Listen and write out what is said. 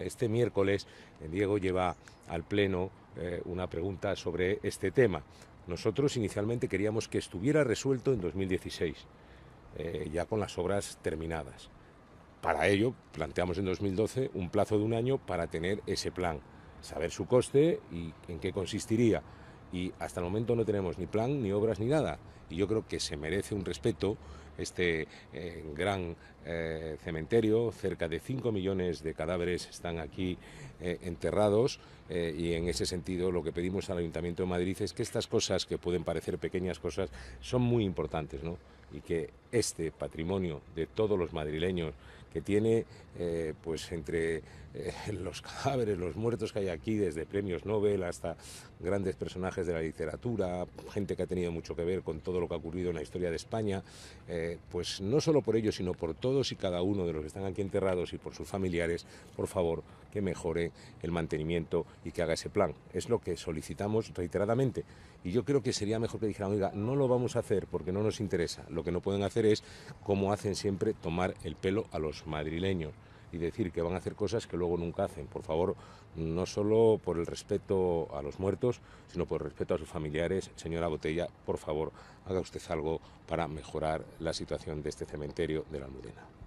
Este miércoles eh, Diego lleva al Pleno eh, una pregunta sobre este tema. Nosotros inicialmente queríamos que estuviera resuelto en 2016, eh, ya con las obras terminadas. Para ello planteamos en 2012 un plazo de un año para tener ese plan, saber su coste y en qué consistiría y hasta el momento no tenemos ni plan, ni obras, ni nada. Y yo creo que se merece un respeto este eh, gran eh, cementerio. Cerca de 5 millones de cadáveres están aquí eh, enterrados y en ese sentido lo que pedimos al Ayuntamiento de Madrid es que estas cosas que pueden parecer pequeñas cosas son muy importantes ¿no? y que este patrimonio de todos los madrileños que tiene eh, pues entre eh, los cadáveres, los muertos que hay aquí, desde premios Nobel hasta grandes personajes de la literatura, gente que ha tenido mucho que ver con todo lo que ha ocurrido en la historia de España, eh, pues no solo por ellos, sino por todos y cada uno de los que están aquí enterrados y por sus familiares, por favor, que mejore el mantenimiento y que haga ese plan. Es lo que solicitamos reiteradamente. Y yo creo que sería mejor que dijeran, oiga, no lo vamos a hacer porque no nos interesa. Lo que no pueden hacer es, como hacen siempre, tomar el pelo a los madrileños y decir que van a hacer cosas que luego nunca hacen. Por favor, no solo por el respeto a los muertos, sino por el respeto a sus familiares. Señora Botella, por favor, haga usted algo para mejorar la situación de este cementerio de la Almudena.